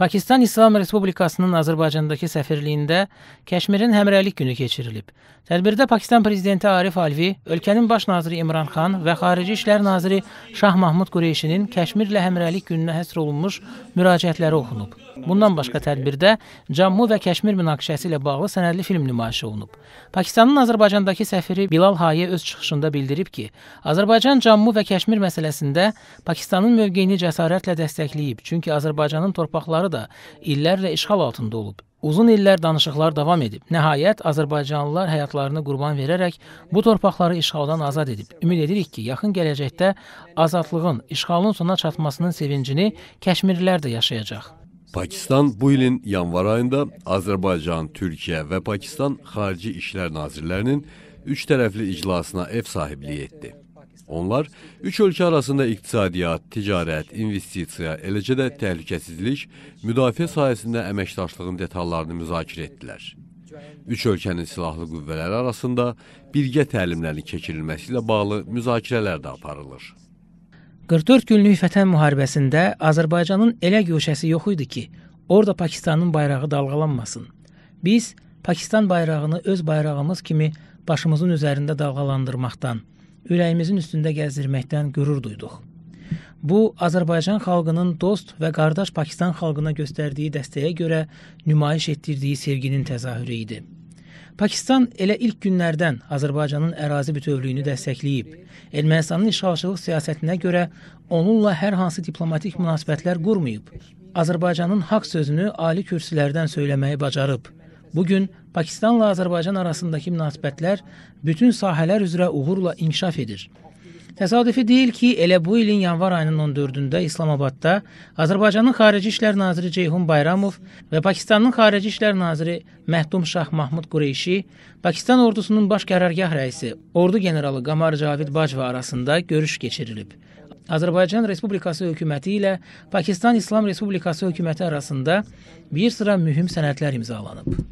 Pakistan İslam Respublikasının Azərbaycandakı səfirliyində Kəşmirin həmrəylik günü keçirilib. Tədbirdə Pakistan prezidenti Arif Alvi, ölkənin baş naziri İmran xan və xarici işlər naziri Şah Mahmud Qureyşinin Kəşmirlə həmrəylik gününə həsr olunmuş müraciətləri oxunub. Bundan başqa tədbirdə Cammu və Kəşmir münaqişəsi ilə bağlı sənədli film nümayiş olunub. Pakistanın Azərbaycandakı səfiri Bilal Haye öz çıxışında bildirib ki, Azərbaycan Cammu və Kəşmir məsələsində Pakistanın mövqeyini cəsarətlə dəstəkləyib, çünki Azərbaycanın torpaqları da illərlə işğal altında olub. Uzun illər danışıqlar davam edib. Nəhayət azərbaycanlılar həyatlarını qurban verərək bu torpaqları işğaldan azad edib. Ümid edirik ki, yaxın gələcəkdə azadlığın, işğalın sona çatmasının sevincini Kəşmirlilər də yaşayacaq. Pakistan bu ilin yanvar ayında Azərbaycan, Türkiyə və Pakistan Xarici İşlər Nazirlərinin üç tərəfli iclasına ev sahibliyi etdi. Onlar üç ölkə arasında iqtisadiyyat, ticarət, investisiya, eləcə də təhlükəsizlik, müdafiə sahəsində əməkdaşlığın detallarını müzakirə etdilər. Üç ölkənin silahlı qüvvələri arasında birgə təlimlərin keçirilməsi ilə bağlı müzakirələr də aparılır. 44 günlük Vətən müharibəsində Azərbaycanın elə göşəsi yox idi ki, orada Pakistanın bayrağı dalğalanmasın. Biz Pakistan bayrağını öz bayrağımız kimi başımızın üzərində dalğalandırmaqdan, ürəyimizin üstündə gəzdirməkdən qürur duyduq. Bu Azərbaycan xalqının dost və qardaş Pakistan xalqına göstərdiyi dəstəyə görə nümayiş etdirdiyi sevginin təzahürü idi. Pakistan elə ilk günlərdən Azərbaycanın ərazi bütövlüyünü dəstəkləyib. Ermənistanın işğalçılıq siyasətinə görə onunla hər hansı diplomatik münasibətlər qurmayıb. Azərbaycanın haqq sözünü ali kürsülərdən söyləməyi bacarıb. Bu gün Pakistanla Azərbaycan arasındakı münasibətlər bütün sahələr üzrə uğurla inkişaf edir. Təsadüfi deyil ki, elə bu ilin yanvar ayının 14-də İslamabadda Azərbaycanın Xarici İşlər naziri Ceyhun Bayramov və Pakistanın Xarici İşlər naziri Məhdum Şah Mahmud Qureyşi Pakistan ordusunun baş qərargah rəisi, ordu generalı Qamar Cavid Bacva arasında görüş keçirilib. Azərbaycan Respublikası hökuməti ilə Pakistan İslam Respublikası hökuməti arasında bir sıra mühüm sənədlər imzalanıb.